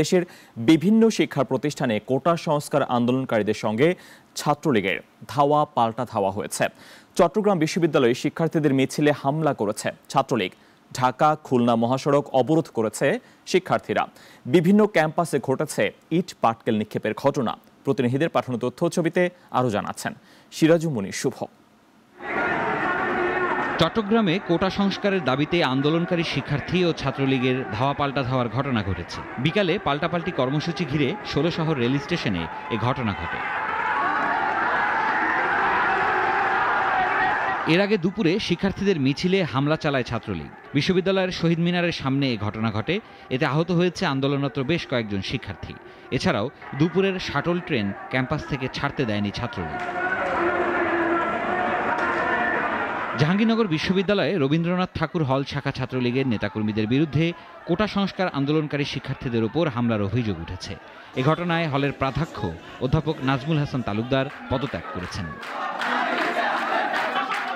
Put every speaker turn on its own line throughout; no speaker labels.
দেশের বিভিন্ন শিক্ষা প্রতিষ্ঠানে কোটা সংস্কার আন্দোলনকারীদের সঙ্গে ছাত্রলীগের ধাওয়া পাল্টা ধাওয়া হয়েছে চট্টগ্রাম বিশ্ববিদ্যালয়ে শিক্ষার্থীদের মিছিলে হামলা করেছে ছাত্রলীগ ঢাকা খুলনা মহাসড়ক অবরোধ করেছে শিক্ষার্থীরা বিভিন্ন ক্যাম্পাসে ঘটেছে ইট পাটকেল নিক্ষেপের ঘটনা প্রতিনিধিদের পাঠানো তথ্য ছবিতে আরও
জানাচ্ছেন সিরাজু মনি শুভ চট্টগ্রামে কোটা সংস্কারের দাবিতে আন্দোলনকারী শিক্ষার্থী ও ছাত্রলীগের ধাওয়া পাল্টা ধাওয়ার ঘটনা ঘটেছে বিকালে পাল্টাপাল্টি কর্মসূচি ঘিরে ষোলো শহর রেল স্টেশনে এ ঘটনা ঘটে এর আগে দুপুরে শিক্ষার্থীদের মিছিলে হামলা চালায় ছাত্রলীগ বিশ্ববিদ্যালয়ের শহীদ মিনারের সামনে এ ঘটনা ঘটে এতে আহত হয়েছে আন্দোলনরত বেশ কয়েকজন শিক্ষার্থী এছাড়াও দুপুরের শাটল ট্রেন ক্যাম্পাস থেকে ছাড়তে দেয়নি ছাত্রলীগ জাহাঙ্গীরনগর বিশ্ববিদ্যালয়ে রবীন্দ্রনাথ ঠাকুর হল শাখা ছাত্রলীগের নেতাকর্মীদের বিরুদ্ধে কোটা সংস্কার আন্দোলনকারী শিক্ষার্থীদের ওপর হামলার অভিযোগ উঠেছে এ ঘটনায় হলের প্রাধ্যক্ষ অধ্যাপক নাজমুল হাসান তালুকদার পদত্যাগ করেছেন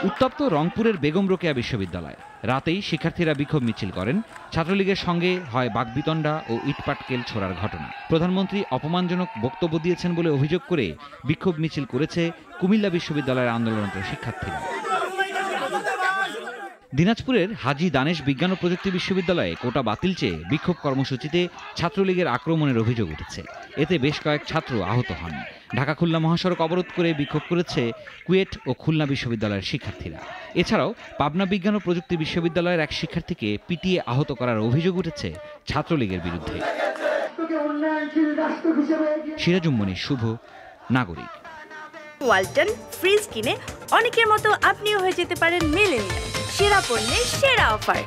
উত্তপ্ত রংপুরের বেগম রোকেয়া বিশ্ববিদ্যালয় রাতেই শিক্ষার্থীরা বিক্ষোভ মিছিল করেন ছাত্রলীগের সঙ্গে হয় বাগবিতণ্ডা ও ইটপাটকেল ছোড়ার ঘটনা প্রধানমন্ত্রী অপমানজনক বক্তব্য দিয়েছেন বলে অভিযোগ করে বিক্ষোভ মিছিল করেছে কুমিল্লা বিশ্ববিদ্যালয়ের আন্দোলনরত শিক্ষার্থীরা দিনাজপুরের হাজি দানেশ বিজ্ঞান ও প্রযুক্তি বিশ্ববিদ্যালয়ে কোটা বাতিল চেয়ে বিক্ষোভ কর্মসূচিতে ছাত্রলীগের আক্রমণের অভিযোগ উঠেছে এতে বেশ কয়েক ছাত্র আহত হন ঢাকা খুলনা মহাসড়ক অবরোধ করে বিক্ষোভ করেছে কুয়েট ও খুলনা বিশ্ববিদ্যালয়ের শিক্ষার্থীরা এছাড়াও পাবনা বিজ্ঞান ও প্রযুক্তি বিশ্ববিদ্যালয়ের এক শিক্ষার্থীকে পিটিয়ে আহত করার অভিযোগ উঠেছে ছাত্রলীগের বিরুদ্ধে সিরাজুম্মনি শুভ নাগরিক ওয়ালটন ফ্রিজ কিনে অনেকের মতো আপনিও হয়ে যেতে পারেন মেলেনিয়া কাপড় সেরা অফার